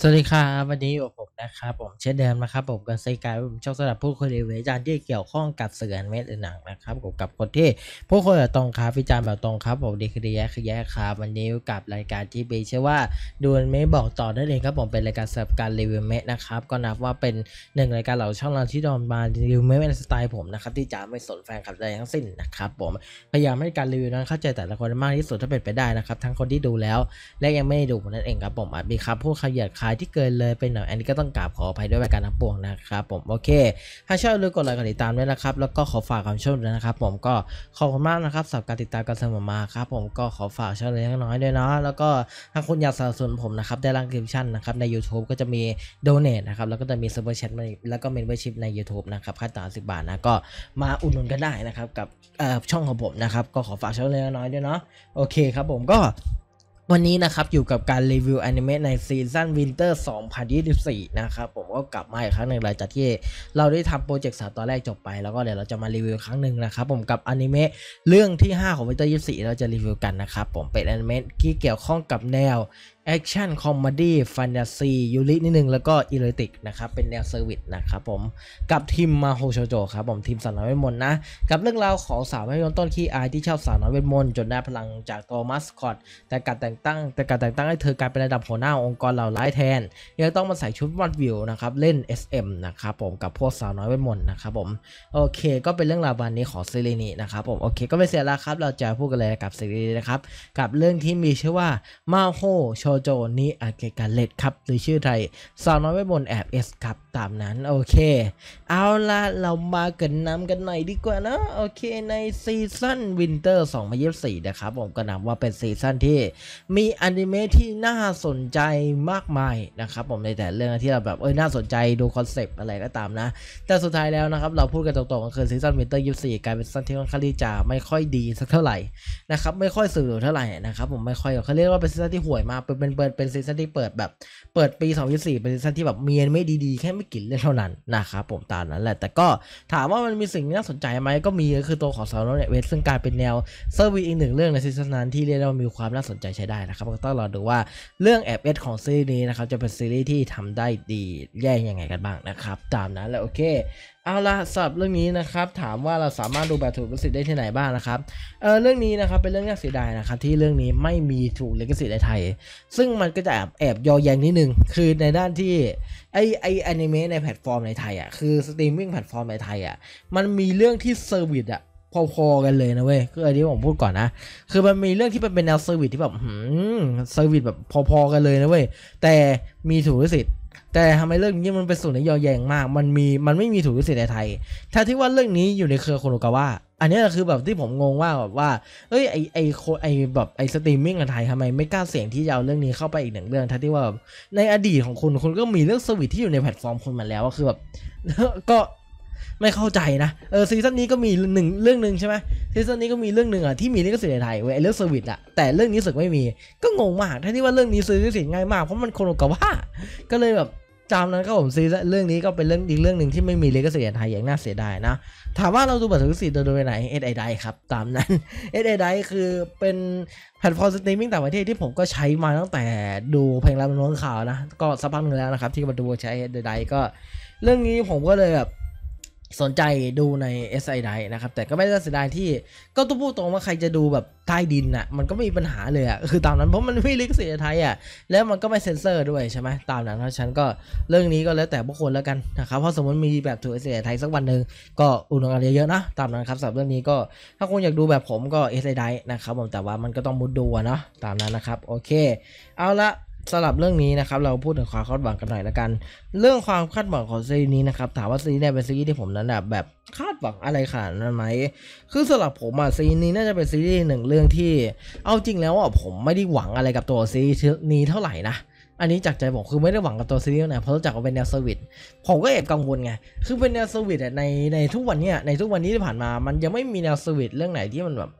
สวัสดีครับวันนี้อยู่ผมนะครับผมเช่นเดิมนะครับผมกันไซกายผมชอบสำหรับผู้คนรีวิวจานที่เกี่ยวข้องกับเสือนเม็ดหนังนะครับผมกับคนที่ผู้คนตรงครับวิจารณ์แบบตรงครับผมดีคดีแย่คืแย่ครับวันนี้กับรายการที่เบชื่อว่าดูนไม่บอกต่อนั่นเองครับผมเป็นรายการสำหรับการรีวิวเม็ดนะครับก็นับว่าเป็นหนึ่งรายการเหล่าช่องเราที่ดอนมารีวิวเม็ดในสไตล์ผมนะครับที่จะไม่สนแฟนคลับใดทั้งสิ้นนะครับผมพยายามให้การรีวิวนั้นเข้าใจแต่ละคนมากที่สุดถ้าเป็นไปได้นะครับทั้งคนที่ดูแล้วและยังไม่ดูนั่นเองครับผมอาจมีคำพูดขยันคายที่เกินเลยไปหน่อยอันนี้ก็ต้องกราบขออภัยด้วยการทั้งปวงนะครับผมโอเค ถ้าชอบลืมกดไลค์กดติดตามด้วยนะครับแล้วก็ขอฝากคำชมด้วยนะครับ ผมก็ขอบคุณมากนะครับสำหรับการติดตามกันเสมอมาครับผมก็ขอฝากช่องเล็กน้อยด้วยเนาะแล้วก็ถ้าคุณอยากสนับสนุนผมนะครับได้รังคลิปชั่นนะครับ ใน YouTube ก็จะมีโดเนทนะครับแล้วก็จะมีซัเพอร์แชทแล้วก็เมนเบอร์ชิพใน YouTube นะครับค่าต่อสิบบาทนะก็มาอุดหนุนกันได้นะครับ กับช่องของผมนะครับก็ขอฝากช่องเล็กน้อยด้วยเนาะโอเคครับผมก็วันนี้นะครับอยู่กับการรีวิวอนิเมะในซีซั่นวินเตอร์2024นะครับ ผมก็กลับมาอีกครั้งหนึ่งหลังจากที่เราได้ทำโปรเจกต์สาตอนแรกจบไปแล้วก็เดี๋ยวเราจะมารีวิวครั้งหนึ่งนะครับ ผมกับอนิเมะเรื่องที่ 5 ของวินเตอร์24 เราจะรีวิวกันนะครับ ผมเป็นอนิเมะที่เกี่ยวข้องกับแนวแอคชั่นคอมเมดี้แฟนตาซียูรินิด นึง แล้วก็อีเลติกนะครับ เป็นแนวเซอร์วิสนะครับผม กับทีมมาโฮ โชโจ ครับ ผมทีมสาวน้อยเวทมนต์นะกับเรื่องราวของ สาวไม่ย้นต้น ขี้อายที่ชอบสาวน้อยเวทมนต์จนได้พลังจากตัวมัสคอต แต่การแต่งตั้งแต่การแต่ง ตั้งให้เธอกลายเป็นระดับหัวหน้าองค์กรเหล่าร้ายแทนยังต้องมาใส่ชุดวัดวิวนะครับเล่น SM นะครับผมกับพวกสาวน้อยเวทมนต์นะครับผมโอเคก็เป็นเรื่องราววันนี้ของซีรีส์นี้นะครับผมโอเคก็ไม่เสียละครับเราจะพูดกันเลยกับซีรีส์นะครับกับเรื่องที่มีชื่อว่ามาโฮโชโจนีอาเกการเลตดครับหรือชื่อไทยสาวน้อยไว้บนแอบเอสครับ ตามนั้นโอเค เอาละเรามากันนำกันหน่อยดีกว่านะโอเคในซีซั่นวินเตอร์2องพนะครับผมก็นับว่าเป็นซีซั่นที่มีอนิเมะที่น่าสนใจมากมายนะครับผมในแต่เรื่องที่เราแบบ เออน่าสนใจดูคอนเซปต์อะไรก็ตามนะ แต่สุดท้ายแล้วนะครับเราพูดกันตรงๆก็คือซีซั่นวินเตอร์ี่กลายเป็นซีซั่นที่ค่อนข้างที่จะไม่ค่อยดีสักเท่าไหร่นะครับไม่ค่อยสื่อเท่าไหร่นะครับผมไม่ค่อยเขาเรียกว่าเป็นซีซั่นที่ห่วยมากเป็นเป็นเปิดเป็นซีซั่นที่เปิดแบบเปิดปี2024เป็นซีซั่นที่แบบเมียนไม่ดีๆ แค่ไม่กี่เรื่องเท่านั้นนะครับผมตามนั้นแหละแต่ก็ถามว่ามันมีสิ่งน่าสนใจไหมก็มีก็คือตัวของซาวนเนี่ยเวสซึ่งกลายเป็นแนว เซอร์วีอีกหนึ่งเรื่องในซีซั่นนั้นที่เรียกได้ว่ามีความน่าสนใจใช้ได้นะครับก็ต้องรอดูว่าเรื่องแอบเอสของซีรีส์นี้นะครับจะเป็นซีรีส์ที่ทำได้ดีแย่ยังไงกันบ้างนะครับตามนั้นแหละโอเคเอาละสำหรับเรื่องนี้นะครับ ถามว่าเราสามารถดูแบบถูกลิขสิทธิ์ได้ที่ไหนบ้างนะครับเออเรื่องนี้นะครับ เป็นเรื่องน่าเสียดายนะครับที่เรื่องนี้ไม่มีถูกลิขสิทธิ์ในไทย ซึ่งมันก็จะแอบแอบยอแยงนิดนึง คือในด้านที่ไอไอแอนิเมะในแพลตฟอร์มในไทยอ่ะ คือสตรีมมิ่งแพลตฟอร์มในไทยอ่ะ มันมีเรื่องที่เซอร์วิสอ่ะพอๆกันเลยนะเว้ย คืออันนี้ผมพูดก่อนนะ คือมันมีเรื่องที่มันเป็นแนวเซอร์วิสที่แบบเซอร์วิสแบบพอๆ กันเลยนะเว้ย แต่มีถูกลิขสิทธิ์แต่ทำไมเรื่องนี้มันเป็นส่วนที่ยอแยงมาก มันมี มันไม่มีถูกลิขสิทธิ์ในไทย ถ้าที่ว่าเรื่องนี้อยู่ในเครือโคโนกาวะอันนี้คือแบบที่ผมงงว่าแบบว่า เอ้ยไอไอโคไอแบบไอสตรีมมิ่งในไทยทำไมไม่กล้าเสี่ยงที่จะเอาเรื่องนี้เข้าไปอีกหนึ่งเรื่อง ถ้าที่ว่าในอดีตของคุณคุณก็มีเรื่องสวิตที่อยู่ในแพลตฟอร์มคุณมาแล้วก็คือแบบก็ไม่เข้าใจนะ เออซีซั่นนี้ก็มีหนึ่งเรื่องหนึ่งใช่ไหมซีซั่นนี้ก็มีเรื่องหนึ่งอ่ะที่มีลิขสิทธิ์ในไทยเว้ยเรื่องสวิตอ่ะแต่เรื่องนี้สึกไม่มี ก็งงมาก ทั้งที่ว่าเรื่องนี้ซื้อลิขสิทธิ์ง่ายมาก เพราะมันคนกบว่าก็เลยแบบจำนั้นก็ผมซีซั่นเรื่องนี้ก็เป็นเรื่องอีกเรื่องหนึ่งที่ไม่มีลิขสิทธิ์ในไทยอย่างน่าเสียดายนะ ถามว่าเราดูบัตรลิขสิทธิ์โดยไหนเอสไอไดครับ ตามนั้น เอสไอไดคือเป็นแพลตฟอร์มสตรีมมิ่งต่างประเทศที่ผมก็ใช้มาตั้งแต่ดูเพลงรับน้องข่าวนะก็สักพักนึงแล้วนะครับ ที่มาดูใช้เอสไอไดก็เรื่องนี้ผมก็เลยแบบสนใจดูใน SI ไ i นะครับ แต่ก็ไม่ได้เสียดายที่ก็ต้องพูดตรงว่าใครจะดูแบบใต้ดินอ่ะมันก็ไม่มีปัญหาเลยอ่ะ คือตามนั้นเพราะมันไม่ลิขสิทธิ์ไทยอ่ะแล้วมันก็ไม่เซ็นเซอร์ด้วยใช่ไหมตามนั้นเพราะฉันก็เรื่องนี้ก็แล้วแต่พวกคนแล้วกันนะครับ เพราะสมมติมีแบบถูกเสียไทยสักวันหนึ่งก็อุดหนุนเยอะๆนะตามนั้นครับสำหรับเรื่องนี้ก็ถ้าคุณอยากดูแบบผมก็ SI ไ i นะครับผมแต่ว่ามันก็ต้องมุดดูเนาะตามนั้นนะครับโอเคเอาละสำหรับเรื่องนี้นะครับ เราพูดถึงความคาดหวังกันหน่อยละกัน เรื่องความคาดหวังของซีรีส์นี้นะครับถามว่าซีรีส์นี้เป็นซีรีส์ที่ผมนั้นแบบแบบคาดหวังอะไรขนาดนั้นไหมคือสำหรับผมอะซีรีส์นี้น่าจะเป็นซีรีส์หนึ่งเรื่องที่เอาจริงแล้วอะผมไม่ได้หวังอะไรกับตัวซีรีส์นี้เท่าไหร่นะอันนี้จากใจบอกคือไม่ได้หวังกับตัวซีรีส์นะเพราะรู้จักว่าเป็นแนวเซอร์วิสผมก็แอบกังวลไงคือเป็นแนวเซอร์วิสในในทุกวันเนี้ยในทุกวันนี้ที่ผ่านมามันยังไม่มีแนวเซอร์วิสเรื่องไหนที่มันแบบ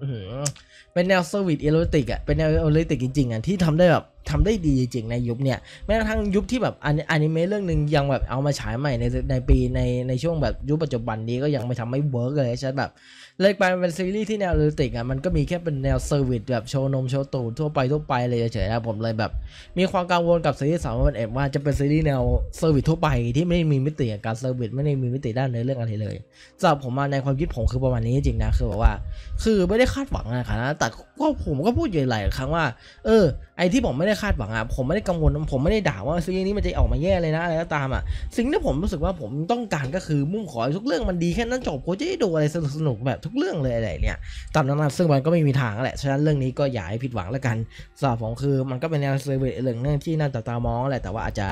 เป็นแนวเซอร์วิสเอโรติกอ่ะเป็นแนวเอโรติกจริง ๆอ่ะที่ทำได้แบบทำได้ดีจริงในยุคเนี่ยแม้กระทั่งยุคที่แบบอนิเมะเรื่องหนึ่งยังแบบเอามาฉายใหม่ในในปีในในช่วงแบบยุคปัจจุบันนี้ก็ยังไม่ทำไม่เวิร์กเลยใช่แบบเลยไปเป็นซีรีส์ที่ แนวเรีลติกอ่ะมันก็มีแค่เป็นแนวเซอร์วิสแบบโชว์นมโชว์ตูดทั่วไปทั่วไปเลยเฉยๆนะผมเลยแบบ มีความกังวลกับซีรีส์สามวันเอ็ว่าจะเป็น ซีรีส์แนวเซอร์วิสทั่วไปที่ไม่มีมิติการเซอร์วิสไม่ได้มีมิติด้านในเรื่องอะไรเลยสำหรับผมมาในความคิดผมคือประมาณนี้จริงนะคือแบบว่า คือไม่ได้คาดหวังนะครับแต่ก็ผมก็พูดอยู่หลายครั้งว่าเออไอที่ผมไม่ได้คาดหวังอ่ะผมไม่ได้กังวลผมไม่ได้ด่าว่าซีรีส์นี้มันจะออกมาแย่เลยนะอะไรก็ตามอ่ะสิ่งที่ผมรู้สึกว่าผมต้องการก็คือมุ่งขอให้ทุกเรื่องมันดีแค่นั้นจบกมจะได้ดูอะไรสนุกๆแบบทุกเรื่องเลยอะไรเนี่ยตามนั้นซึ่งมันก็ไม่มีทางแหละฉะนั้นเรื่องนี้ก็อย่าให้ผิดหวังแล้วกันสำหรับผมคือมันก็เป็นแนวซีรีส์เรื่องนึงที่น่าจับตามองแหละแต่ว่าอาจจะ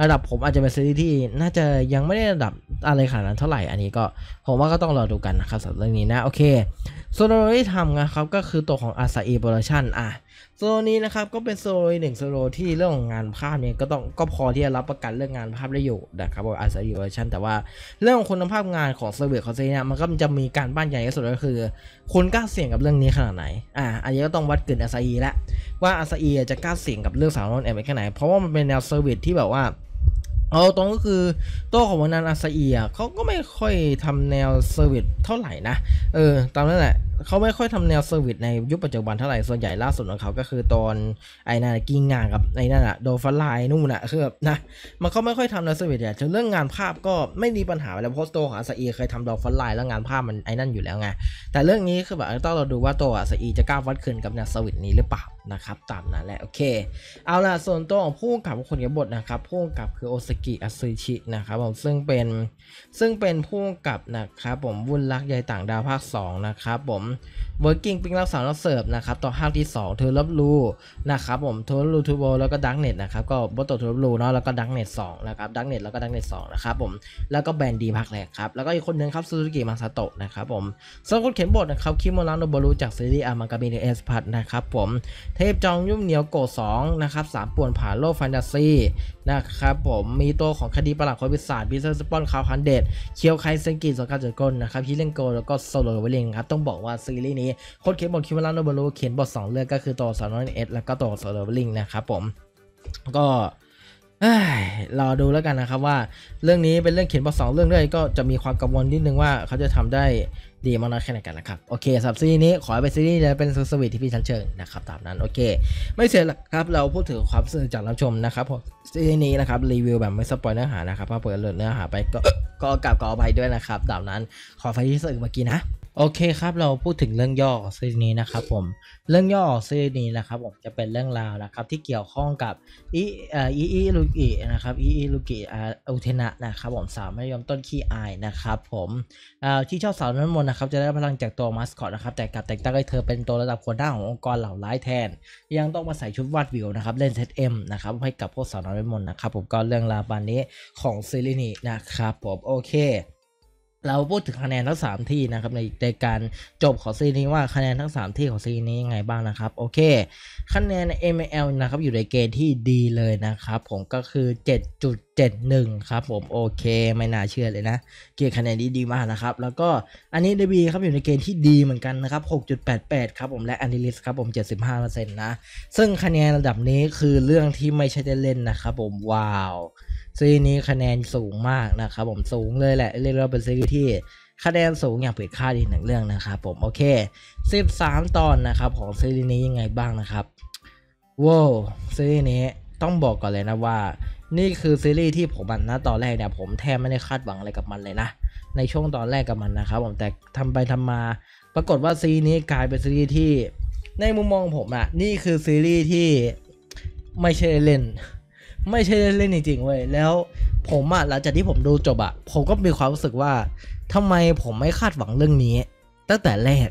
ระดับผมอาจจะเป็นซีรีส์ที่ น่าจะยังไม่ได้ระดับอะไรขนาดนั้นเท่าไหร่อันนี้ก็ ผมว่าก็ต้องรอดูกันนะครับสำหรับเรื่องนี้นะโอเคสซโลเราไดทำนะครับก็คือตัวของอาซาอีโปรดักชั่นอ่ะโซโลนี้นะครับ ก็เป็นโซโลหนึ่งโซโลที่เรื่องของงานภาพเนี่ยก็ต้องก็พอที่จะรับประกันเรื่องงานภาพได้อยู่นะครับว่าอาศัยอยู่เวอร์ชันแต่ว่าเรื่องคุณภาพงานของเซอร์เวร์คอนเซนเนี่มันก็จะมีการบ้านใหญ่ที่สุดก็คือคุณกล้าเสี่ยงกับเรื่องนี้ขนาดไหนอ่าอันนี้ก็ต้องวัดกึ่นอาศัยละว่าอาศัยจะกล้าเสี่ยงกับเรื่องสารนแอบไปแค่ไหนเพราะว่ามันเป็นแนวเซอร์วิสที่แบบว่าเอาตรงก็คือโตวของวันนั้นอาซาเอียเขาก็ไม่ค่อยทำแนวเซอร์วิสเท่าไหร่นะเออตามนั้นแหละเขาไม่ค่อยทำแนวเซอร์วิสในยุคปัจจุบันเท่าไหร่ ส่วนใหญ่ล่าสุดของเขา ก็คือตอนไอ้นั่นกิ้งงานกับไอ้นั่นอะโดฟไลน์นู่นอะคือแบบนะ มันเขาไม่ค่อยทำแนวเซอร์วิสแต่เรื่องงานภาพก็ไม่มีปัญหาแล้วเพราะตัวของอาซอีเคยทำโดฟไลน์แล้วงานภาพมันไอ้นั่นอยู่แล้วไง แต่เรื่องนี้คือแบบต้องเราดูว่าตัวอาซอีจะกล้าวัดคืนกับแนวเซอร์วิสนี้หรือเปล่านะครับตามนั้นแหละโอเค เอาล่ะส่วนตัวของผู้กับคนเขียนบทนะครับผู้กับคือโอสกิอัซึชินะครับผม ซึ่งเป็นซึ่งเป็นผู้กับนะครับผมวุ่นรักยายต่างดาวภาค2นะครับผม working ปิ้งรับสาแร้บเสิร์ฟนะครับต่อห้างที่2 เธอรับรู้นะครับผมเธอรับรูทูโบแล้วก็ดักเน็ตนะครับก็บทตัวเธอรับรูเนาะแล้วก็ดักเน็ตสองนะครับดักเน็ตแล้วก็ดักเน็ตสองนะครับผมแล้วก็แบนดีพักแรกครับ แล้วก็อีกคนนึงครับซูซูกิมาซาโตะนะครับผมสำหรับคนเขียนบทนะครับคิโมระโนบารุจากซีรีส์อามังกามิเนเอสพัทนะครับผมเทพจองยุ่มเหนียวโกสองนะครับสามป่วนผ่านโลกแฟนตาซีนะครับผมมีตัวของคดีประหลาดคอมวิสัยบิสเซอร์สปอนคาวฮันเดดเคียวไคเซนกิสการจัดก้นนะครับฮิเลนโกแล้วก็โซโลเวลิงครับต้องบอกว่าซีรีส์นี้โค้ดเขียนบทคิวรันโนบารุเขียนบท2เรื่องก็คือตัวสอนนเอสแล้วก็ตัวสอบลิงนะครับผมก็รอดูแล้วกันนะครับว่าเรื่องนี้เป็นเรื่องเขียนบทสองเรื่องด้วยก็จะมีความกังวลนิดนึงว่าเขาจะทำได้ดีมากน้อยแค่ไหนกันนะครับโอเคสับซีนี้ขอไปซีรีส์และเป็นสวีทที่พี่ชั้นเชิงนะครับตามนั้นโอเคไม่เสียหลอกครับเราพูดถึงความสนุกจากรับชมนะครับซีรีส์นี้นะครับรีวิวแบบไม่สปอยเนื้อหานะครับมาเปิดเลือเนื้อหาไปก็ก็กลับก็อภัยด้วยนะครับตามนั้นขอไฟที่สื่อเมื่อกี้นะโอเคครับ เราพูดถึงเรื่องย่อของซีรีส์นี้นะครับผม เรื่องย่อของซีรีส์นี้นะครับผมจะเป็นเรื่องราวนะครับที่เกี่ยวข้องกับอีอีอีลูกินะครับอีอีลูกิอาอุเทนะนะครับผมสาวไม่ยอมต้นขี้อายนะครับผมที่ชอบสาวนั้นมนนะครับจะได้พลังจากตัวมัสคอตนะครับแต่กลับแต่งตั้งให้เธอเป็นตัวระดับคนด้าขององค์กรเหล่าร้ายแทน ยังต้องมาใส่ชุดวาดวิวนะครับเล่นเซตเอ็มนะครับให้กับพวกสาวน้นมนนะครับผมก็เรื่องราวบานนี้ของซีรีส์นี้นะครับผมโอเคเราพูดถึงคะแนนทั้ง3ที่นะครับในในการจบของซีนี้ว่าคะแนนทั้ง3 ที่ของซีนี้ยังไงบ้างนะครับโอเคคะแนน ML นะครับ อยู่ในเกณฑ์ที่ดีเลยนะครับ ผมก็คือ 7.71 ครับผมโอเค ไม่น่าเชื่อเลยนะ เกณฑ์คะแนนดีดีมากนะครับแล้วก็อันนี้บีครับอยู่ในเกณฑ์ที่ดีเหมือนกันนะครับ6.88ครับผมและันดิลิสครับผม 75%นะซึ่งคะแนนระดับนี้คือเรื่องที่ไม่ใช่ได้เล่นนะครับผมว้าวซีรีส์นี้คะแนนสูงมากนะครับผมสูงเลยแหละเรียกว่าเป็นซีรีส์ที่คะแนนสูงอย่างเปิดค่าดีหนึ่งเรื่องนะครับผมโอเค 13 ตอนนะครับของซีรีส์นี้ยังไงบ้างนะครับว้าวซีรีส์นี้ต้องบอกก่อนเลยนะว่านี่คือซีรีส์ที่ผมมันนะตอนแรกเนี่ยผมแทบไม่ได้คาดหวังอะไรกับมันเลยนะ ในช่วงตอนแรกกับมันนะครับผมแต่ทำไปทำมา ปรากฏว่าซีรีส์นี้กลายเป็นซีรีส์ที่ในมุมมองผมอะนี่คือซีรีส์ที่ไม่ใช่เล่นไม่ใช่เล่นจริงๆ เว้ย แล้วผมอะหลังจากที่ผมดูจบอะผมก็มีความรู้สึกว่า ทำไมผมไม่คาดหวังเรื่องนี้ ตั้งแต่แรก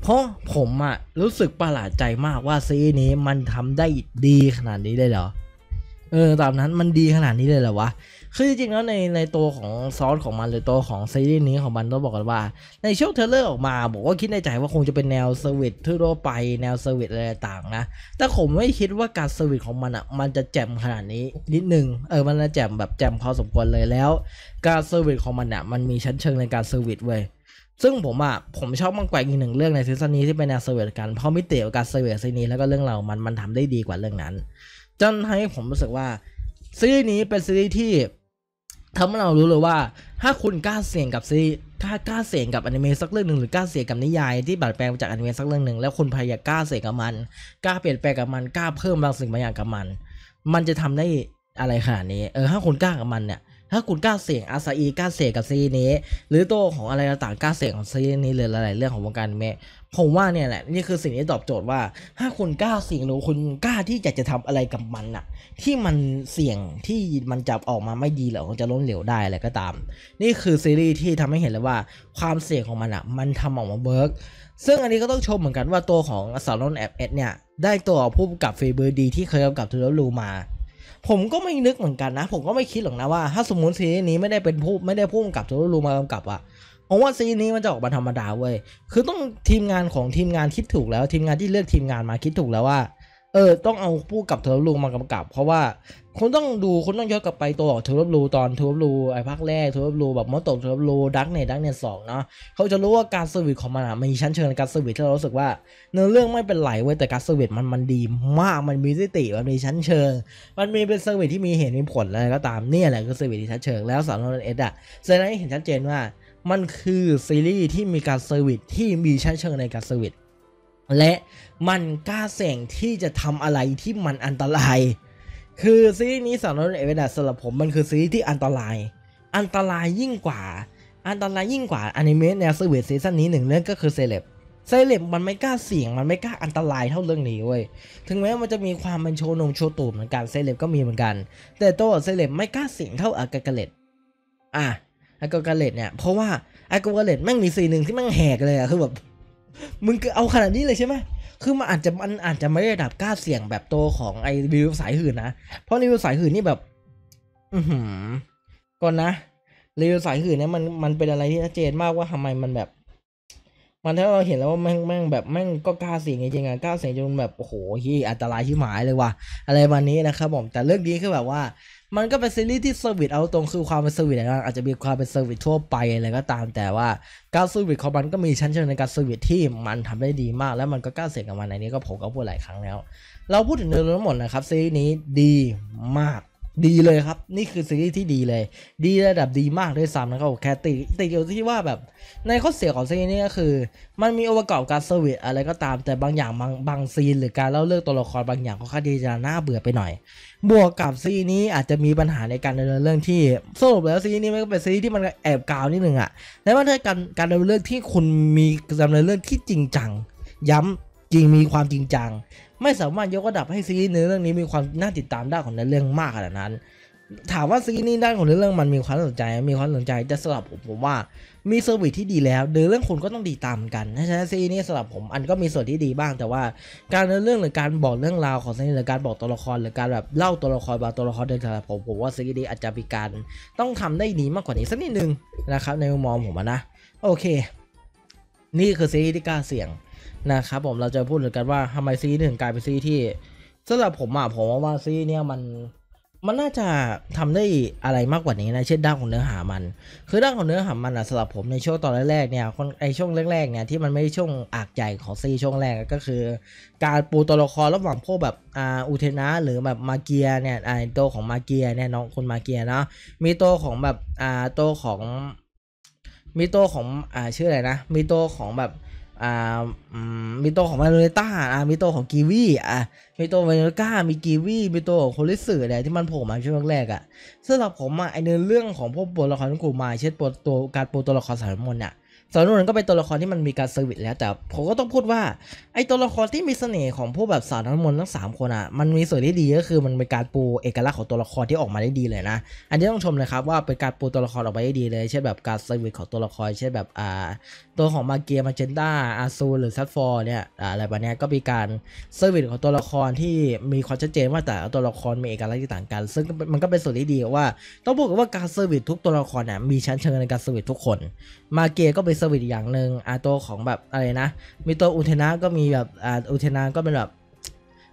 เพราะผมอะรู้สึกประหลาดใจมากว่า ซีนี้มันทำได้ดีขนาดนี้เลยเหรอ เออตามนั้นมันดีขนาดนี้เลยเหรอวะคือจริง ๆ แล้วในในตัวของซอสของมันหรือตัวของซีรีส์นี้ของมันต้องบอกกันว่า ในช่วงเทเลอร์ออกมาบอกว่าคิดในใจว่าคงจะเป็นแนวเซอร์วิสทั่วไปแนวเซอร์วิสอะไรต่างนะแต่ผมไม่คิดว่าการเซอร์วิสของมันอ่ะมันจะแจ่มขนาดนี้นิดนึงเออมันจะแจ่มแบบแจ่มพอสมควรเลยแล้ว การเซอร์วิสของมันอ่ะมันมีชั้นเชิงในการเซอร์วิสเว้ยซึ่งผมอ่ะผมชอบมากกว่าอีกหนึ่งเรื่องในซีซั่นนี้ที่เป็นแนวเซอร์ิสกันเพราะมิเตียการเซอร์ิสซีนี้แล้วก็เรื่องเรา มันมันทำได้ดีกว่าเรื่องนั้น จนให้ผมรู้สึกว่าซีรีส์นี้เป็นซีรีส์ที่ทำให้เรารู้เลยว่า ถ้าคุณกล้าเสี่ยงกับซี ถ้ากล้าเสี่ยงกับอนิเมะสักเรื่องหนึ่งหรือกล้าเสี่ยงกับนิยายที่บัดแปลงมาจากอนิเมะสักเรื่องหนึ่งแล้วคุณพยายามกล้าเสี่ยงกับมัน กล้าเปลี่ยนแปลง กับมัน กล้าเพิ่มบางสิ่งบางอย่างกับมัน มันจะทำได้อะไรขนาดนี้ เออ ถ้าคุณกล้ากับมันเนี่ยถ้าคุณกล้าเสี่ยงอาซาอีกล้าเสี่ยงกับซีนี้หรือโตของอะไรต่างๆกล้าเสี่ยงของซีนี้หรือหลายๆเรื่องของวงการเมผมว่าเนี่ยแหละนี่คือสิ่งที่ตอบโจทย์ว่า ถ้าคุณกล้าเสี่ยงหรือคุณกล้าที่อยากจะทำอะไรกับมันอะที่มันเสี่ยงที่มันจะออกมาไม่ดีหรือมันจะล้มเหลวได้อะไรก็ตาม นี่คือซีรีส์ที่ทำให้เห็นเลยว่าความเสี่ยงของมันอะมันทำออกมาเบิร์กซึ่งอันนี้ก็ต้องชมเหมือนกันว่าตัวของสารนแอบเอ็ดเนี่ยได้ตัวผู้กำกับเฟเบอร์ดีที่เคยกำกับทูเลลูมาผม ก็ไม่นึกเหมือนกันนะ ผมก็ไม่คิดหรอกนะว่า ถ้าสมมติซีนี้ไม่ได้เป็นผู้ไม่ได้ผู้กำกับโจลูมากำกับอะผมว่าซีนี้มันจะออกมาธรรมดาเว้ย คือต้องทีมงานของทีมงานคิดถูกแล้ว ทีมงานที่เลือกทีมงานมาคิดถูกแล้วว่าเออต้องเอาผู้กับเทอรลูมากำกับ เพราะว่าคุณต้องดูคุณต้องย้อนกลับไปตัวทูร์บลูตอนทูร์บลูไอ้ภาคแรกทูร์บลูแบบมอนตกทูร์บลูดักเนดักเนสองเนาะเขาจะรู้ว่าการเซอร์วิสของมันอะมีชั้นเชิงการเซอร์วิสที่เรารู้สึกว่าเนื้อเรื่องไม่เป็นไหลเว้ย แต่การเซอร์วิสมันมันดีมากมันมีสติมันมีชั้นเชิง มันมีเป็นเซอร์วิสที่มีเหตุมีผลอะไรก็ตามเนี่ยแหละคือเซอร์วิสที่ชั้นเชิงแล้วสำหรับเอสอะแสดงให้เห็นชัดเจนว่ามันคือซีรีส์ที่มีการเซอร์วิสที่มีชั้นเชิงในการเซอร์วิสและมันกล้าเสี่ยงที่จะทำอะไรที่มันอันตรายคือซีรีส์นี้สำหรับเอเวนัสำหรับผมมันคือซีรีส์ที่อันตราย อันตรายยิ่งกว่า อันตรายยิ่งกว่าอนิเมะแนวซูเวตซีซั่นนี้หนึ่งเรื่องก็คือเซเลบเซเลบมันไม่กล้าเสี่ยง มันไม่กล้าอันตรายเท่าเรื่องนี้เว้ยถึงแม้มันจะมีความเป็นโชนมโชตูเหมือนกันเซเลบก็มีเหมือนกัน แต่โตเซเลบไม่กล้าเสี่ยงเท่าอากากาเลตอ่ะอากากาเลตเนี่ยเพราะว่าอากากาเลตแม่งมีซีนหนึ่งที่แม่งแหกเลยอะคือแบบมึงเอาขนาดนี้เลยใช่ไหมคือ มันอาจจะ มันอาจจะไม่ได้ระดับกล้าเสี่ยงแบบโตของไอรีวิวสายหื่นนะ เพราะรีวิวสายหื่นนี่แบบ อือหือก่อนนะรีวิวสายหื่นเนี่ยมันมันเป็นอะไรที่ชัดเจนมากว่าทำไมมันแบบมันถ้าเราเห็นแล้วว่าแม่งแม่งแบบแม่งก็กล้าเสี่ยงจริงๆอะกล้าเสี่ยงจนแบบโอ้โหที่อันตรายที่หมายเลยว่ะอะไรวันนี้นะครับผมแต่เรื่องนี้คือแบบว่ามันก็เป็นซีรีส์ที่เซอร์วิสเอาตรงคือความเป็นเซอร์วิสอาจจะมีความเป็นเซอร์วิสทั่วไปอะไรก็ตามแต่ว่าการเซอร์วิสของมันก็มีชั้นเชิงในการเซอร์วิสที่มันทำได้ดีมาก แล้วมันก็กล้าเสียกับมันในนี้ก็ผมก็พูดหลายครั้งแล้วเราพูดถึงเรื่องทั้งหมดนะครับซีรีส์นี้ดีมากดีเลยครับ นี่คือซีรีส์ที่ดีเลย ดีระดับดีมากด้วยซ้ำนะครับแคตติติดอยู่ที่ว่าแบบในข้อเสียของซีรีส์นี้ก็คือ มันมีองค์ประกอบการเซอร์วิสอะไรก็ตามแต่บางอย่างบางบางซีน หรือการเล่าเรื่องตัวละครบางอย่างก็ค่อนข้างีจะน่าเบื่อไปหน่อย บวกกับซีรีส์นี้อาจจะมีปัญหาในการดำเนินเรื่องที่สรุปแล้วซีรีส์นี้มันก็เป็นซีรีส์ที่มันแอบกาวนิดนึงอะและว่าถ้าการการดำเนินเรื่องที่คุณมีดำเนินเรื่องที่จริงจังย้ำจริงมีความจริงจังไม่สามารถยกระดับให้ซีรีส์เนเรื่องนี้มีความน่าติดตามได้ของในเรื่องมากขนาดนั้น ถามว่าซีรีส์นี้ด้านของเรื่องมันมีความสนใจ มีความสนใจแต่สำหรับผมผมว่ามีเซอร์วิสที่ดีแล้วเื้อเรื่องคนก็ต้องดีตามกัน้ะใช้นซีรีส์นี้สำหรับผมอันก็มีส่วนที่ดีบ้าง แต่ว่าการเื้นเรื่องหรือการบอกเรื่องราวของซีรีส์หรือการบอกตัวละครหรือการแบบเล่าตัวละครบางตัวละครเดินสำหรับผมผมว่าซีรีส์นี้อาจจะมีการต้องทำได้ดีมากกว่านี้สักนิดนึงนะครับในมุมมองผมนะโอเค นี่คือซีรีส์ที่กล้าเสี่ยงนะครับ ผมเราจะพูดถึงกันว่าทำไมซีหนึ่งกลายเป็นซีที่สำหรับผมอ่ะผมว่าซีเนี่ย มันมันน่าจะทำได้อะไรมากกว่านี้นะเช่นด้านของเนื้อหามัน คือด้านของเนื้อหามันอ่ะสำหรับผมในช่วงตอนแรกๆเนี่ยไอช่วงแรกๆเนี่ยที่มันไม่ช่วงอากใหญ่ของซีช่วงแรกก็คือ การปูตัวละครระหว่าง พวกแบบอ่าอุเทนะหรือแบบมาเกียเนี่ยไอตัวของมาเกียเนี่ยน้องคุณมาเกียเนาะมีตัวของแบบอ่าตัวของมีตัวของอ่าชื่ออะไรนะมีตัวของแบบมีตัวของมาโนเลต้ามีตัวของกีวีอ่ะมีตัวมาโนเลก้า มีกีวีมีตัวของโคลิสซอะไรที่มันโผล่มาช่วงแรกอ่ะสำหรับผมอ่ะไอเนื้อเรื่องของพวกตัวละครกลุ่มาเช่นตัวการปูตัวละครสารมนี่ะสารนนก็เป็นตัวละครที่มันมีการเซอร์วิสแล้วแต่ผมก็ต้องพูดว่าไอ้ตัวละครที่มีเสน่ห์ของพวกแบบสารนุ่นทั้งสามคนอ่ะมันมีส่วนที่ดีก็คือมันเป็นการปูเอกลักษณ์ของตัวละครที่ออกมาได้ดีเลยนะอันนี้ต้องชมเลยครับว่าเป็นการปูตัวละครออกมาได้ดีเลยเช่นแบบการเซอร์วิสของตัวละครเช่นแบบอ่าตัวของมาเกียมาเจนด้าอาซูหรือซัตฟอร์เนี่ยอะไรแบบนี้ก็มีการเซอร์วิสของตัวละครที่มีความชัดเจนว่าแต่ตัวละครมีเอกลักษณ์ที่ต่างกันซึ่งมันก็เป็นส่วนที่ดีว่า ต้องพูดว่าการเซอร์วิสทุกตัวละครเนี่ยมีชั้นเชิงในการเซอร์วิสทุกคนมาเกียก็เป็นวิตอย่างหนึ่งอ่าตัวของแบบอะไรนะมีตัวอุเทนะก็มีแบบอ่าอุเทนะก็เป็นแบบ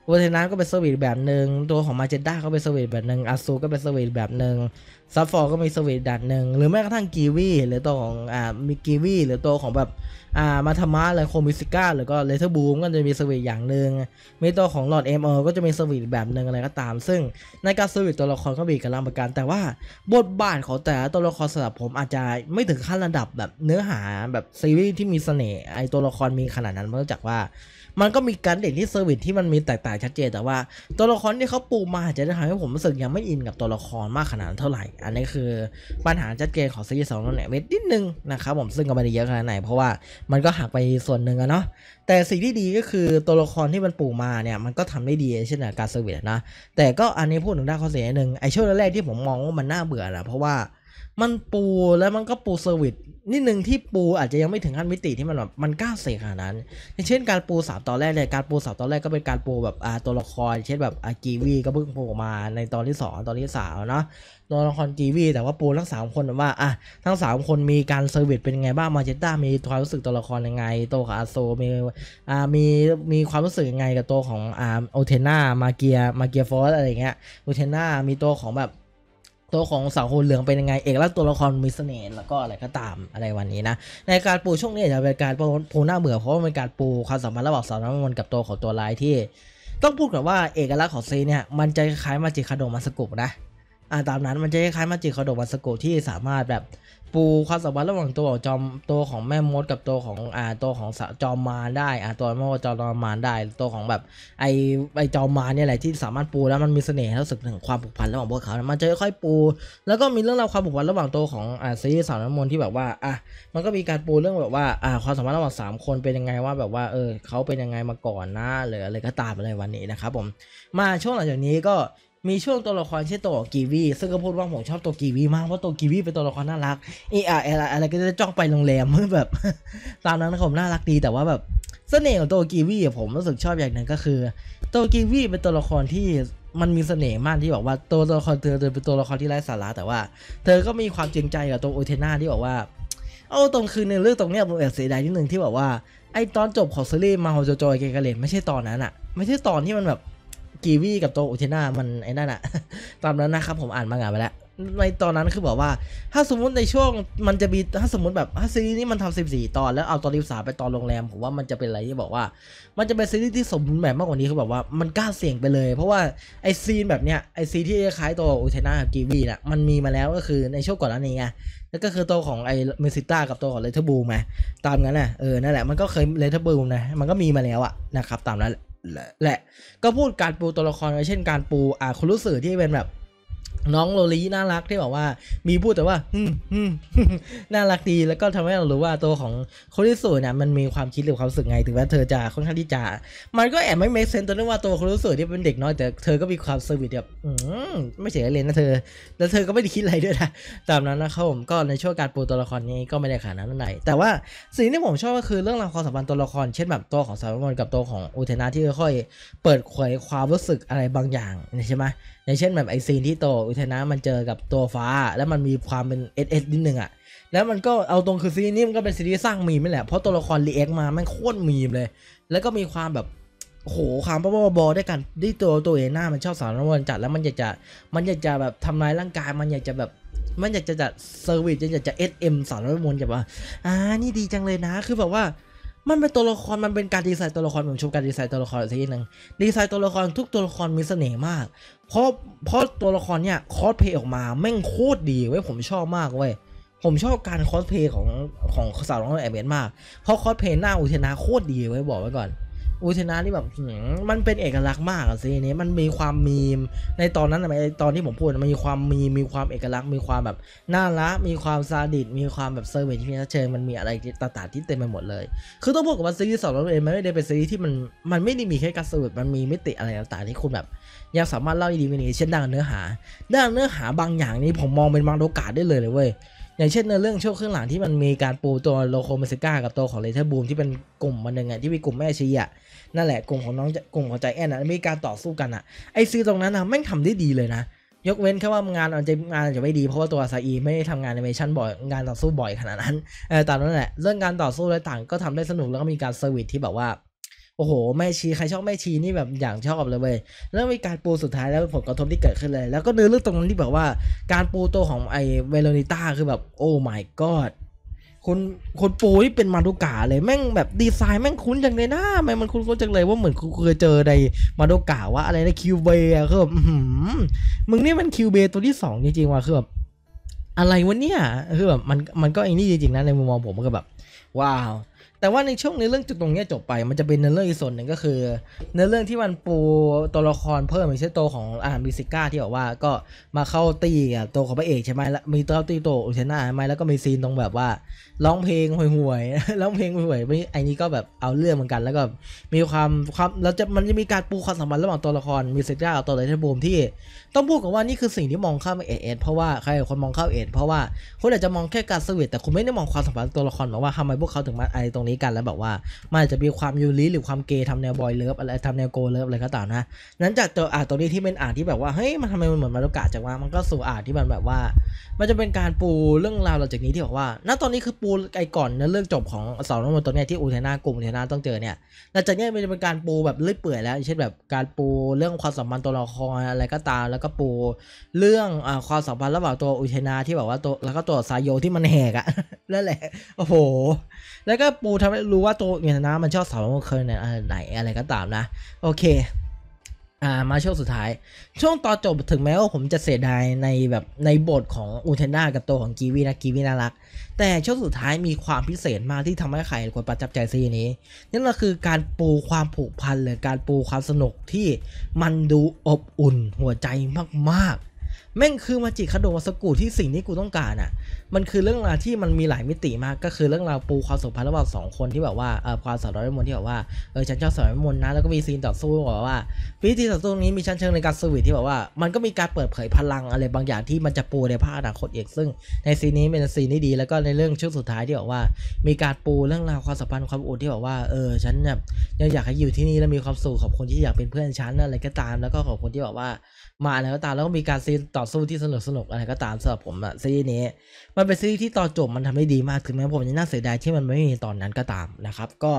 เวอร์เทนัก็เป็นเซอร์วิสแบบหนึ่งตัวของมาเจด้าก็เป็นเซอร์วิสแบบหนึ่งอาซูก็เป็นเซอร์วิสแบบหนึ่งซัฟฟอร์ก็มีเซอร์วิสแบบหนึ่งหรือแม้กระทั่งกีวีหรือตัวของอ่ามีกีวีหรือตัวของแบบอ่ามาธรรมะหรือโคมิสิก้าหรือก็เลเทอร์บูมก็จะมีเซอร์วิสอย่างหนึ่งมีตัวของหลอดเอ็มเอก็จะมีเซอร์วิสแบบหนึ่งอะไรก็ตาม ซึ่งในการเซอร์วิสตัวละครก็มีกันลำประกัน แต่ว่า บทบาทของแต่ละตัวละครสำหรับผมอาจจะไม่ถึงขั้นระดับแบบเนื้อหาแบบซีรีส์ที่มีเสน่ห์ไอตัวละครมีขนาดนั้นเพราะจากว่ามันก็มีการเด่นที่เซอร์วิสที่มันมีแตกต่างชัดเจนแต่ว่าตัวละครที่เขาปูมาจะทำให้ผมรู้สึกยังไม่อินกับตัวละครมากขนาดเท่าไหร่ อันนี้คือปัญหาชัดเจนของซีรีส์สองนั่นแหละเว็นิดนึงนะครับผมซึ่งก็ไม่ได้เยอะขนาดไหน เพราะว่ามันก็หักไปส่วนหนึ่งอะเนาะแต่สิ่งที่ดีก็คือตัวละครที่มันปูมาเนี่ย มันก็ทำได้ดีเช่นการเซอร์วิสนะแต่ก็อันนี้พูดถึงด้านข้อเสียหนึ่งไอ้ช่วงแรกที่ผมมองว่ามันน่าเบื่อนะเพราะว่ามันปูแล้วมันก็ปูเซอร์วิสนิดนึ่งที่ปูอาจจะยังไม่ถึงขั้นมิติที่มันแบบมันก้าวเสกขนาดนั้นอย่างเช่นการปูสามตอนแรกเนี่ยการปูสามตอนแรกก็เป็นการปูแบบอ่าตัวละครเช่นแบบอากีวีก็เพิ่งปูมาในตอนที่สองตอนที่สามเนาะตัวละครกีวีแต่ว่าปูทั้งสามคนว่าอ่ะทั้งสามคนมีการเซอร์วิสเป็นไงบ้างมาเจต้ามีความรู้สึกตัวละครยังไงโตคอาโซมีอ่ามีมีความรู้สึกยังไงกับตัวของอ่าโอเทน่ามาเกียมาเกียฟอสอะไรเงี้ยโอเทน่ามีตัวของแบบตัวของสาวโคนเหลืองเป็นยังไงเอกลักษณ์ตัวละครมีเสน่ห์แล้วก็อะไรก็ตามอะไรวันนี้นะในการปูช่วงนี้จะเป็นการปูหน้าเบื่อเพราะว่าเป็นการปูความสัมพันธ์ระหว่างสาวน้ำมันกับตัวของตัวร้ายที่ต้องพูดก่อนว่าเอกลักษณ์ของซีเนี่ยมันจะคล้ายมาจิคาโดมาสกุปนะอ่าตามนั้นมันจะคล้ายมาจิคาโดมาสกุปที่สามารถแบบปูความสัมพันธ์ระหว่างตัวของจอมตัวของแม่มดกับตัวของอ่าตัวของจอมมารได้อ่าตัวแม่มดจอมมารได้ตัวของแบบไอไอจอมมารเนี่ยแหละที่สามารถปูแล้วมันมีเสน่ห์รู้สึกถึงความผูกพันระหว่างพวกเขามันจะค่อยปู แล้วก็มีเรื่องราวความผูกพันระหว่างตัวของอ่าซีรีส์สาวน้ำมนที่แบบว่าอ่ะมันก็มีการปูเรื่องแบบว่าอ่าความสัมพันธ์ระหว่างสามคนเป็นยังไงว่าแบบว่าเออเขาเป็นยังไงมาก่อนนะหรืออะไรก็ตามอะไรวันนี้นะครับผม มาช่วงหลังจากนี้ก็มีช่วงตัวละครชื่อตัวกีวีซึ่งก็พูดว่าผมชอบตัวกีวีมากเพราะตัวกีวีเป็นตัวละครน่ารัก เอออะไรอะไรก็จะจ้องไปโรงแรมเมื่อแบบตามนั้นผมน่ารักดีแต่ว่าแบบเสน่ห์ของตัวกีวีผมรู้สึกชอบอย่างหนึ่งก็คือ ตัวกีวีเป็นตัวละครที่มันมีเสน่ห์มากที่บอกว่าตัวตัวละครเธอเธอเป็นตัวละครที่ไร้สาระแต่ว่าเธอก็มีความจริงใจกับตัวโอเทน่าที่บอกว่าเอาตรงคือในเรื่องตรงเนี้ยผมแอบเสียดายนิดนึงที่บอกว่า ไอตอนจบของซีรีส์มาโฮโจโจเกเกเลนไม่ใช่ตอนนั้นอะไม่ใช่ตอนที่มันแบบกีวีกับตัวอุเทน่ามันไอ้ นั่นอะตามนั้นนะครับผมอ่านมางานไปแล้ว ในตอนนั้นคือบอกว่าถ้าสมมติในช่วงมันจะมีถ้าสมมติแบบถ้าซีรีส์นี้มันทำสิบสี่ตอนแล้วเอาตอนรีสาไปตอนโรงแรมผมว่ามันจะเป็นอะไรที่บอกว่า มันจะเป็นซีรีส์ที่สมบูรณ์แบบมากกว่านี้คือแบบว่ามันกล้าเสี่ยงไปเลย เพราะว่าไอซีนแบบเนี้ยไอซีที่คล้ายตัวอุเทน่ากับกีวีน่ะมันมีมาแล้วก็คือในช่วงก่อนหน้านี้ไงแล้วก็คือตัวของไอเมซิต้ากับตัวของเลเทอร์บูมไงตามนั้นน่ะเออนั่นแหละมันก็เคยเลเทอร์บูมนะมันก็มีมาแล้วอะนะครับตามนั้นแหละ ก็พูดการปูตัวละครไเช่นการปูอ่าคุณรู้สึกที่เป็นแบบน้องโลลีน่ารักที่บอกว่ามีพูดแต่ว่าน่ารักดี แล้วก็ทำให้เรารู้ว่าตัวของโคริสุเนี่ย มันมีความคิดหรือความรู้สึกไง ถึงว่าเธอจะค่อนข้างที่จะมันก็แอบไม่เมคเซนต์ตรงที่ว่าตัวโคริสุที่เป็นเด็กน้อยแต่เธอก็มีความเซอร์วิสแบบไม่เฉยเลยนะเธอแล้วเธอก็ไม่ได้คิดอะไรด้วยนะ ตามนั้นนะครับผม ก็ในช่วงการปูตัวละครนี้ก็ไม่ได้ขนาดนั้นไหน แต่ว่าสิ่งที่ผมชอบก็คือเรื่องราวความสัมพันธ์ตัวละคร เช่นแบบตัวของซารมอนกับตัวของอุเทนาที่ค่อยเปิดเผยความรู้สึกอะไรบางอย่างใช่ไหมอย่างเช่นแบบไอซีนที่โตอุทนะมันเจอกับตัวฟ้าแล้วมันมีความเป็นเอสเอสนิดนึงอะ่ะแล้วมันก็เอาตรงคือซีนนี้มันก็เป็นซีรีส์สร้างมีมนี่แหละ เพราะตัวละครรีแอคมาแม่งโคตรมีมเลย แล้วก็มีความแบบโหความบ้าบอได้กันด้วยตัวตัวเอหน้ามันชอบสารวันจัดแล้วมันอยากจะมันอยากจะแบบทำลายร่างกายมันอยากจะแบบมันอยากจะจัดเซอร์วิสอยากจะเอสเอ็มสารวันจัดแบบว่าอ่า นี่ดีจังเลยนะคือแบบว่ามันเป็นตัวละครมันเป็นการดีไซน์ตัวละครผมชม การดีไซน์ตัวละครกทีหนึ่งดีไซน์ตัวละครทุกตัวละครมีเสน่ห์มากเพราะเพราะตัวละครเนี่ยคอสเพย์ออกมาแม่งโคตรดีเว้ยผมชอบมากเว้ยผมชอบการคอสเพย์ของของสาวน้องแอบเบนมากเพราะคอสเพย์หน้าอุเทนาโคตรดีเว้ยบอกไว้ก่อนอุเทนะนี่แบบมันเป็นเอกลักษณ์มากอะซีนี้มันมีความมีม ในตอนนั้นไนตอนที่ผมพูด มันมีความมี มีความเอกลักษณ์ มีความแบบน่ารักมีความซาดิส มีความแบบเซอร์เวทที่มีเชิงมันมีอะไรต่างๆที่เต็มไปหมดเลย คือต้องพูดกับว่าซีรีส์สองเราเองมันไม่ได้เป็นซีรีส์ที่มัน มันไม่ได้มีแค่การสรุปมันมีมิติอะไรต่างๆที่คุณแบบยังสามารถเล่าดีวินีเช่นด้านเนื้อหา ด้านเนื้อหาบางอย่างนี่ผมมองเป็นมังโดกาดได้เลยเลยเว้ยอย่างเช่นในเรื่องโชคเครื่องหลังที่มันมีการปูตัวโลโคเมซิก้ากับตัวของเลเทอร์บูมที่เป็นกลุ่มมันหนึ่งอ่ะที่มีกลุ่มแม่ชีอ่ะนั่นแหละกลุ่มของน้องกลุ่มของใจแอนอ่ะมีการต่อสู้กันอ่ะ ไอซีตรงนั้นนะแม่งทำได้ดีเลยนะ ยกเว้นแค่ว่างานอาจจะงานจะไม่ดีเพราะว่าตัวซาอีไม่ได้ทำงานในเมชันบ่อยงานต่อสู้บ่อยขนาดนั้นแต่ตอนนั้นแหละเรื่องการต่อสู้และต่างก็ทำได้สนุกแล้วก็มีการเซอร์วิสที่แบบว่าโอ้โหแม่ชีใครชอบแม่ชีนี่แบบอย่างชอบเลยเว้ยแล้วมีการปูสุดท้ายแล้วผลกระทบที่เกิดขึ้นเลยแล้วก็เนื้อเรื่องตรงนั้นที่แบบว่า การปูตัวของไอเวโรนิต้าคือแบบ โอ้ my god คนคนปูที่เป็นมารุกาเลยแม่งแบบดีไซน์แม่งคุ้นจังเลยนะแม่งมันคุ้นจังเลยว่าเหมือนเคยเจอในมารุกาว่าอะไรในคิวเบย์คือแบบมึงนี่มันคิวเบย์ตัวที่สองจริงๆว่ะคือแบบอะไรวะเนี่ยคือแบบมันมันก็ไอ้นี่จริงๆนะในมุมมองผมก็แบบ ว้าวแต่ว่าในช่วงในเรื่องจุดตรงนี้จบไปมันจะเป็นในเรื่องอีกส่วนหนึ่งก็คือ ในเรื่องที่มันปูตัวละครเพิ่มอย่างเช่นตัวของอาร์มิสิก้าที่บอกว่าก็มาเข้าตีตัวของพระเอกใช่ไหมแล้วมีตัวตีตัวอุชนาใช่ไหมแล้วก็มีซีนตรงแบบว่าร้องเพลงห่วยๆร้องเพลงห่วยๆไอ้นี้ก็แบบเอาเรื่องเหมือนกันแล้วก็มีความความเราจะมันจะมีการปูความสัมพันธ์ระหว่างตัวละครมิสิก้ากับตัวไรเท์บูมที่ ต้องพูดกันว่านี่คือสิ่งที่มองข้ามเอเอเพราะว่าใครคนมองข้ามเอเพราะว่าคนอาจจะมองแค่การสวีทแต่คุณไม่ได้มองความสัมพันธ์ตัวละครหรอกว่าทำไมพวกเขาถึงมาไอตรงี้กัน แล้วบอกว่ามันอาจจะมีความยูริหรือความเกย์ทำแนวบอยเลิฟอะไรทำแนวโกเลิฟอะไรก็ตามนะ นั้นจากตัวอ่านตัวนี้ที่เป็นอ่านที่แบบว่าเฮ้ยมันทำไมมันเหมือนมารุกะจังวะมันก็สู่อ่านที่มันแบบว่า มันจะเป็นการปูเรื่องราวหลังจากนี้ที่บอกว่า ณ ตอนนี้คือปูไอ้ก่อนนะเรื่องจบของสองนมันตัวเนี้ยที่อุเทนากลุ่มอุเทนาต้องเจอเนี่ยหลังจากนี้มันจะเป็นการปูแบบเลื่อยเปื่อย แล้วเช่นแบบการปูเรื่องความสัมพันธ์ตัวละครอะไรก็ตาม แล้วก็ปูเรื่องอความสัมพันธ์ระหว่างตัวอุเทนาที่แบบว่าตัวแล้วก็ตัวซายโยที่มันแหกอะนั่นแหละโอ้โหแล้วก็ปูทำให้รู้ว่าตัวเมียนะมันชอบสาวโมเคยในไหนอะไรก็ตามนะ โอเคอ่ามาช่วงสุดท้าย ช่วงตอนจบถึงแม้ว่าผมจะเสียดายในแบบในบทของอูเทน่ากับตัวของกีวีนะกีวีน่ารักแต่ช่วงสุดท้ายมีความพิเศษมากที่ทำให้ใครควรประจับใจซีนี้นั่นก็คือการปูความผูกพันหรือการปูความสนุกที่มันดูอบอุ่นหัวใจมากๆแม่งคือมาจิคาโดมาสกูที่สิ่งที่กูต้องการอ่ะ มันคือเรื่องราวที่มันมีหลายมิติมาก ก็คือเรื่องราวปูความสัมพันธ์ระหว่างสองคนที่แบบว่าเออความสัารวิมนที่แบบว่าเออฉันชอบสมรวิมนนะแล้วก็มีซีนต่อสู้แบบว่าวิธีต่อสู้นี้มีชั้นเชิงในการสวิตที่แบบว่า มันก็มีการเปิดเผยพลังอะไรบางอย่างที่มันจะปูในภาคอนาคตอีกซึ่ง ในซีนนี้เป็นซีนที่ดีแล้วก็ในเรื่องช่วงสุดท้ายที่แบบว่า มีการปูเรื่องราวความสัมพันธ์ความอุ่นที่แบบว่าเออฉันนี่ยังอยากให้อยู่ที่นี่แลวมีความสุขขอบคุณที่อยากเป็นเพื่อนฉันอะไรก็ตามแล้วก็ขอบคุณที่แบบว่ามาแล้วตามแล้วก็มีการซีนต่อสู้ที่สนุกสนุกอะไรก็ตามสำหรับผมอะซีนนี้มันเป็นซีนที่ตอนจบมันทำได้ดีมากถึงแม้ผมจะน่าเสียดายที่มันไม่มีตอนนั้นก็ตามนะครับก็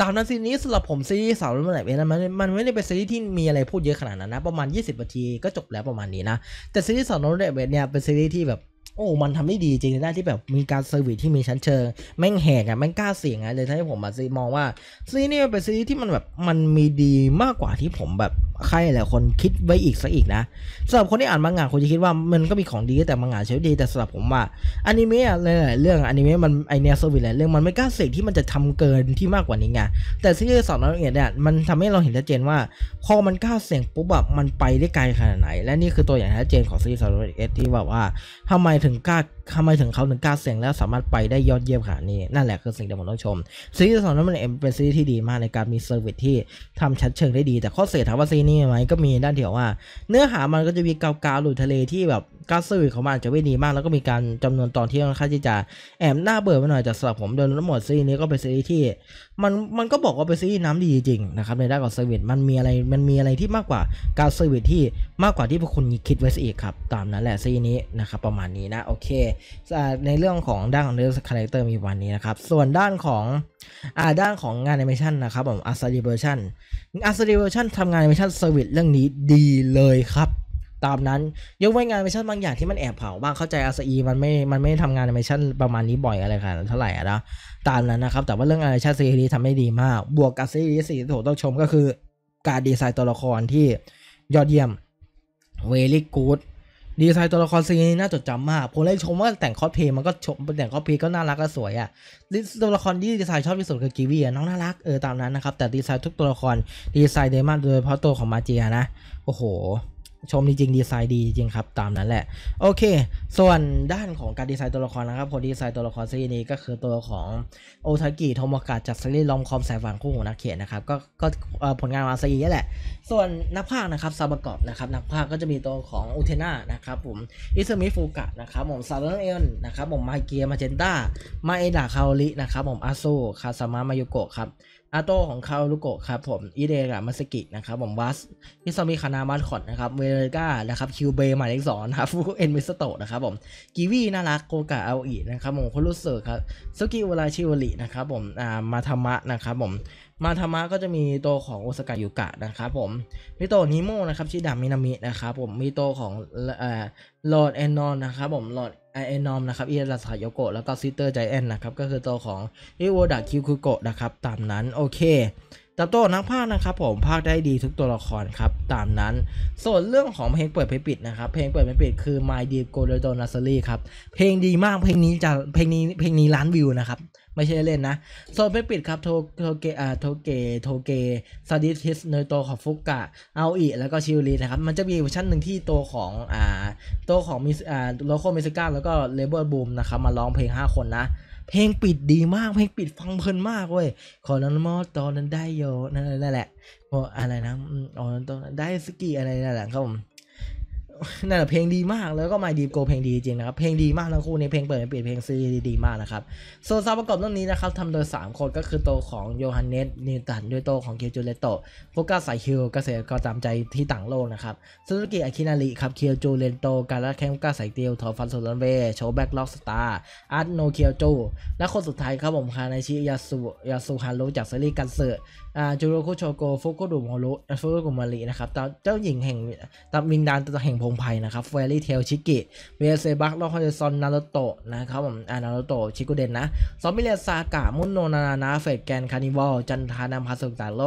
ตามนั้นซีนนี้สำหรับผมซีนสาวรุ่นใหม่เองมันมันไม่ได้เป็นซีนที่มีอะไรพูดเยอะขนาดนั้นนะประมาณ 20นาทีก็จบแล้วประมาณนี้นะแต่ซีนสาวรุ่นใหม่เนี่ยเป็นซีนที่แบบโอ้ มันทำได้ดีจริงนะที่แบบมีการเซอร์วิสที่มีชั้นเชิงแม่งแหกอ่ะแม่งกล้าเสี่ยงอ่ะเลยทำให้ผมมาซีมองว่าซีนี่เป็นซีที่มันแบบมันมีดีมากกว่าที่ผมแบบใครหลายคนคิดไว้อีกสักอีกนะสำหรับคนที่อ่านมังงะคนจะคิดว่ามันก็มีของดีแต่มังงะเฉยดีแต่สำหรับผมว่าอนิเมะอะไรหลายเรื่องอนิเมะมันไอเนียเซอร์วิสหลายเรื่องมันไม่กล้าเสี่ยงที่มันจะทำเกินที่มากกว่านี้ไงแต่ซีนีสสอนละเอียดเนี่ยมันทำให้เราเห็นชัดเจนว่าพอมันกล้าเสี่ยงปุ๊บแบบมันไปได้ไกลขนาดไหน และนี่คือตัวอย่างชัดเจนของซีรี่สอนละเอียดที่แบบว่าทำไมถึงกล้าทำไมถึงเขาถึงกล้าเสี่ยงแล้วสามารถไปได้ยอดเยี่ยมขนาดนี้นั่นแหละคือสิ่งที่ผมต้องชม ซีรีส์สองนั้นมันเป็นซีรีส์ที่ดีมาก ในการมีเซอร์วิสที่ทำชัดเชิงได้ดีแต่ข้อเสียถามว่าซีนี่ไหมก็มีด้านเดียวว่า เนื้อหามันก็จะมีเกาๆหลุดทะเลที่แบบการสื่อขามันจะไม่ดีมากแล้วก็มีการจำนวนตอนที่ค่อนข้างที่จะแอบหน้าเบื่อไปหน่อยแต่สำหรับผมโดยทั้งหมดซีรีส์นี้ก็เป็นซีรีส์ที่ มันมันก็บอกว่าเป็นซีรีส์น้ำดีจริงนะครับในด้านของเซอร์วิสมันมีอะไรมันมีอะไรที่มากกว่าการเซอร์วิสที่มากกว่าที่พวกคุณคิดไว้ซะอีกครับตามนั้นแหละซีรีส์นี้นะครับประมาณนี้นะโอเคในเรื่องของด้านของเรื่องคาแรคเตอร์มีวันนี้นะครับส่วนด้านของอ่าด้านของงานแอนิเมชันนะครับผมอาร์ซาดีเวอร์ชันอาร์ซาดีเวอร์ชันทำงานแอนิเมชันเซอร์วิสเรื่องนี้ดีเลยครับตามนั้นยกเว้นงานเมชั่นบางอย่างที่มันแอบเผาบ้างเข้าใจอาซีมันไม่ มันไม่ทำงานเมชั่นประมาณนี้บ่อยอะไรขนาดันเท่าไหร่นะตามนั้นนะครับ แต่ว่าเรื่องอานเมชันซีรีส์ทำได้ดีมาก บวกกับซีรีส์สี่ถูต้องชมก็คือ การดีไซน์ตัวละครที่ยอดเยี่ยมเวลี่กู๊ดดีไซน์ตัวละครซีนี้น่าจดจำมากผมเลยชมว่าแต่งคอสเพย์มันก็ชมแต่งคอสเพย์ก็น่ารักและสวยอะ่ะตัวละครที่ดีไซน์ชอบที่สุดคือกีวีอ่ะน้องน่ารักเออตามนั้นนะครับ แต่ดีไซน์ทุกตัวละครดีไซน์เดมอนโดยเฉพาะตัวของมาเจียนะโอ้โหชมจริงๆดีไซน์ดีจริงครับ ตามนั้นแหละโอเค ส่วนด้านของการดีไซน์ตัวละครนะครับคนดีไซน์ตัวละครซีรีส์นี้ก็คือตัวของโอทากิโทมกะจากซีรีส์ลอมคอมสายฝันคู่หูนักเขียนนะครับก็ก็ผลงานมาซีรีส์แหละ ส่วนนักพากนะครับซาบะกอบนะครับนักพากก็จะมีตัวของอุเทน่านะครับผมอิซามิฟูกะนะครับผมซาเลนเอลนะครับผมมาเกียมาเจนต้ามาเอดาคาโอรินะครับผมอาโซคาซามะมายุโกะครับอาโตของคารุโกะครับ ผมอิเดกามาสกินะครับ ผม วัสฮิซามิ คานามาสคอตนะครับเวเลก้านะครับ คิวเบหมายเลขสองนะครับฟูเอ็นมิสโตะนะครับผม กีวีน่ารัก โกกะเอาอีนะครับผมคุรุสึครับซุกิอุราชิวลินะครับ ผม อ่า มาธรรมะ นะครับผมมาธรรมะก็จะมีตัวของโอสกายุกะนะครับผมมีตัวนิโมนะครับชิดามินามินะครับผมมีตัวของเอ่อลอร์ดแอนนอนนะครับผมลอร์ดไอเอนอมนะครับเอีรัสคาโยโกะแล้วก็ซิสเตอร์ใจแอนนะครับ ก็คือตัวของอิโวดะคิวคุโกะนะครับ ตามนั้นโอเคจต่ตัวนักพากนะครับ ผมพากได้ดีทุกตัวละครครับ ตามนั้นส่วนเรื่องของเพลงเปิดเพลงปิดนะครับ เพลงเปิดเพลงปิดคือ My Deep Golden Nursery ครับเพลงดีมากเพลงนี้จะเพลงนี้เพลงนี้ล้านวิวนะครับไม่ใช่เล่นนะ โซนไปปิดครับ โทโทเกอ่าโทเกโทเกซาดิทิสเนตัของฟุกะเอาอีแล้วก็ชิลลีนะครับ มันจะมีเวอร์ชันหนึ่งที่ตัวของอ่าตัวของมิอ่าโลโคเมิิก้าแล้วก็เลเบิร์บูมนะครับมาร้องเพลง 5 คนนะ เพลงปิดดีมาก เพลงปิดฟังเพลินมากเว้ยขอนันมอตอนนั้นได้โยนั่นแหละ อะไรนะอ๋อตอนได้สกีอะไรนั่นแหละครับผมนั่นแหละเพลงดีมากแล้วก็มาดีโกเพลงดีจริงนะครับเพลงดีมากทั้งคู่ในเพลงเปิดเปลี่ยนเพลงซื้อดีมากนะครับส่วนซาวประกอบเรื่องนี้นะครับทำโดย 3คนก็คือโตของโยฮันเนสนิวตันด้วยโตของเคียวจูเลโตโฟกัสสายคิวเกษตรกรตามใจที่ต่างโลกนะครับซูซูกิอากินาริครับเคียวจูเลโตการ์ลแคมก้าสายเตียวทอฟันโซลันเวโชว์แบ็กล็อกสตาร์อาร์ตโนเคียวจูและคนสุดท้ายครับผมคานาชิยาสุยาสุฮารุจากซีรีส์กันเซอร์จูโรคุโชโกฟุกุดุโมรุฟุกุดมารินะครับเจ้าหญิงแห่งตำวิงดานแห่งผมงไพ่นะครับเฟรี่เทลชิกิเวเซบักลอคอยซอน นารุโตะนะครับผมอ่านารุโตะชิโกเดนนะ ซอมบิเลซากะ มุนโนนานานาเฟดแกนคานิวอลจันทานามพาสุกตาโล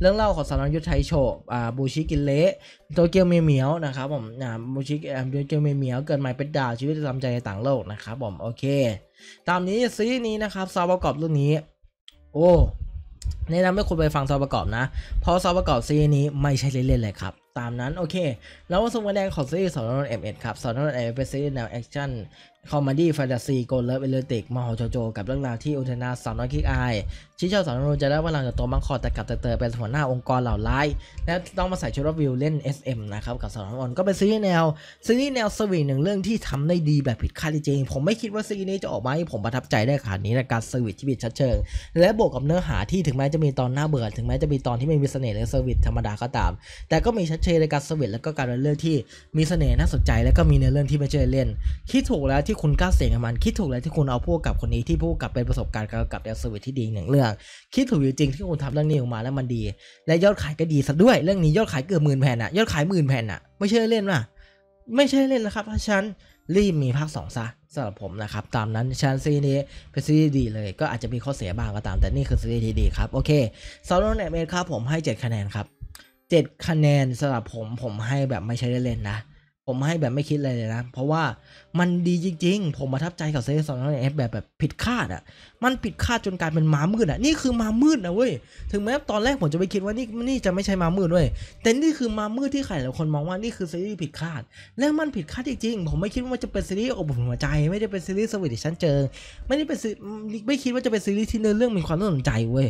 เรื่องเล่าของสารยุทธไชโชบูชิกินเละโตเกียวเมียเมียวนะครับผมอ่าบูชิกโตเกียวเมียเมียวเกิดใหม่เป็นดาวชีวิตปะจำใจต่างโลกนะครับผมโอเคตามนี้ซีนี้นะครับซาวประกอบเรื่องนี้ โอ้แนะนำให้คุณไปฟังซาวประกอบนะเพราะซาวประกอบซีนี้ไม่ใช่เล่นๆเลยครับตามนั้น โอเค แล้วว่าสมวันแดงของซีรีส์สอนนนเอ็มเอ็ดครับสอนนนเอ็มเป็นซีรีส์แนวแอคชั่นคอมดี้แฟนตาซีโกลเลฟเอเลติกมาหโจโจกับเรื่องราวที่อุทนาสาวน้อยคิกอายชิเจ้าสาวน้อยจะได้ว่าหลังจากโตมังคอแต่กลับเตอเป็นหัวหน้าองค์กรเหล่าร้าย และต้องมาใส่ชุดรับวิวเล่น SM นะครับ กับสาวน้อยออนก็เป็นซีรีส์แนว ซีรีส์แนวสวีทหนึ่งเรื่องที่ทำได้ดีแบบผิดคาดจริงผมไม่คิดว่าซีรีส์นี้จะออกมาให้ผมประทับใจได้ขนาดนี้ในการสวีทที่บิดชัดเชิงและบวกกับเนื้อหาที่ถึงแม้จะมีตอนหน้าเบื่อถึงแม้จะมีตอนที่ไม่มีเสน่ห์และสวีทธรรมดาก็ตาม แต่ก็มีชัดเจนในการสวีทแลวก็การเล่นเรื่องที่มีเสน่ห์น่าสนใจ และก็มีเนื้อเรื่องที่ไม่เจอเล่นคิดถูกแล้วทที่คุณกล้าเสี่ยงกับมัน คิดถูกเลยที่คุณเอาพูกกับคนนี้ที่พูกกับเป็นประสบการณ์การกับเดลสวิตที่ดีหนึ่งเรื่องคิดถูกอยู่จริงที่คุณทำเรื่องนี้ออกมาแล้วมันดี และยอดขายก็ดีซะด้วย เรื่องนี้ยอดขายเกือบหมื่นแผ่นอะยอดขายหมื่นแผ่นอะไม่ใช่เล่นว่ะ ไม่ใช่เล่นนะครับเพราะฉันรีบมีภาค2ซะสำหรับผมนะครับตามนั้นชันซีนี้เป็นซีรีส์ดีเลย ก็อาจจะมีข้อเสียบ้างก็ตามแต่นี่คือซีรีส์ที่ดีครับโอเคซาวน์แอนเมดครับผมให้ 7 คะแนนครับ7คะแนนสำหรับผมผมให้แบบไม่ใช่เล่นนะผมให้แบบไม่คิดอะไรเลยนะ เพราะว่ามันดีจริงๆ ผมประทับใจกับเซสอนเอฟแบบแบบผิดคาดอะ่ะ มันผิดคาดจนกลายเป็นมามืดอะ่ะ นี่คือมามืดนะเว้ย ถึงแม้ตอนแรกผมจะไปคิดว่านี่นี่จะไม่ใช่มามืดด้วย แต่นี่คือมามืดที่ใครหลายคนมองว่านี่คือซีรีส์ผิดคาด และมันผิดคาดจริงๆ ผมไม่คิดว่าจะเป็นซีรีส์อบอุ่นหัวใจ ไม่ได้เป็นซีรีส์สวีตชั้นเจิงไม่ได้เป็นไม่คิดว่าจะเป็นซีรีส์ที่เนื้อเรื่องมีความน่าสนใจเว้ย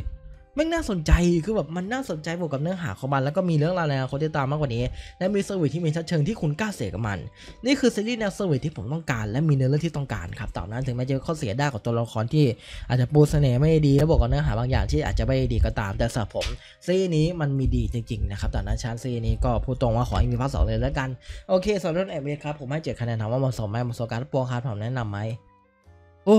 ม่งน่าสนใจคือแบบมันน่าสนใจบวกกับเนื้อหาของมันแล้วก็มีเรื่องราวในอนาคตตามมากกว่านี้ และมีเซอร์วิสที่มีชัดเชิงที่คุณกล้าเสียกับมัน นี่คือซีรีส์แนวเซอร์วิสที่ผมต้องการและมีเนื้อเรื่องที่ต้องการครับตาอนั้นถึงแม้จะข้อเสียได้ของตัวละครที่อาจจะปูเสน่ห์ไม่ดีและบวกกับเนื้อหาบางอย่างที่อาจจะไม่ดีก็ตาม แต่สำหรับผมซีรีส์นี้มันมีดีจริงๆนะครับตาอนั้นชั้นซีรีส์นี้ก็พูดตรงว่าขอให้มีภาคสองเลยแล้วกันโอเคสำหรับเ่อแอบเวครับผมให้เจ็ดคะแนนถามว่าเหมาะสมไหมเหมาะสมการปวงคาผมแนะนำไหมโอ้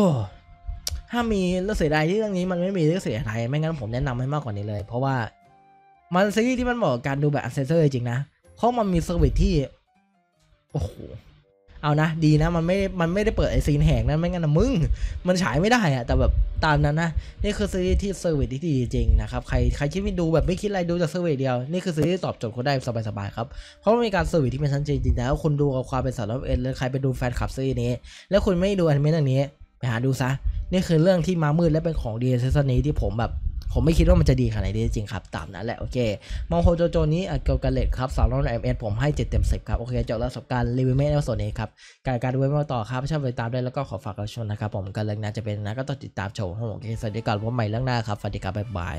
ถ้ามีเรื่องเสียดายที่เรื่องนี้มันไม่มีเรื่องเสียดายไม่งั้นผมแนะนำให้มากกว่านี้เลย เพราะว่ามันซีรีส์ที่มันเหมาะกับการดูแบบอันเซนเซอร์จริงนะเพราะมันมีเซอร์วิสที่โอ้โหเอานะดีนะมันไม่มันไม่ได้เปิดไอซีนแหงนั้นไม่งั้นนะมึงมันฉายไม่ได้อะแต่แบบตามนั้นนะนี่คือซีรีส์ที่เซอร์วิสที่ดีจริงนะครับใครใครคิดม่ดูแบบไม่คิดอะไรดูจากเซอร์วิสเดียว นี่คือซีรีส์ตอบโจทย์คนได้สบายๆครับเพราะมันมีการเซอร์วิสที่เป็นชั้นจริงๆแล้ว คุณดูกับความเป็นสารลเอ็นเลยใครไปดูแฟนคลับซีรีส์นี้แล้วคุณไม่ดูอนิเมะเรื่องนี้ไปหาดูซะนี่คือเรื่องที่มามืดและเป็นของดีเซสนี้ที่ผมแบบ ผมไม่คิดว่ามันจะดีขนาดนี้จริงครับ ตามนั้นแหละโอเค มองโฮโจโจนี้เกี่ยวกับเลดครับสาวน้องเอ็มเอสผมให้เจ็ดเต็มสิบครับ โอเคจบแล้วสบการรีวิวเมในส่วนนี้ครับการการดูเวบมาต่อครับชอบติดตามได้แล้วก็ขอฝากกับชมนะครับ ผมกันเรื่องน่าจะเป็นนะก็ต้องติดตามชมของผมโอเคสวัสดีก่อนพบใหม่เรื่องหน้าครับสวัสดีครับบ๊ายบาย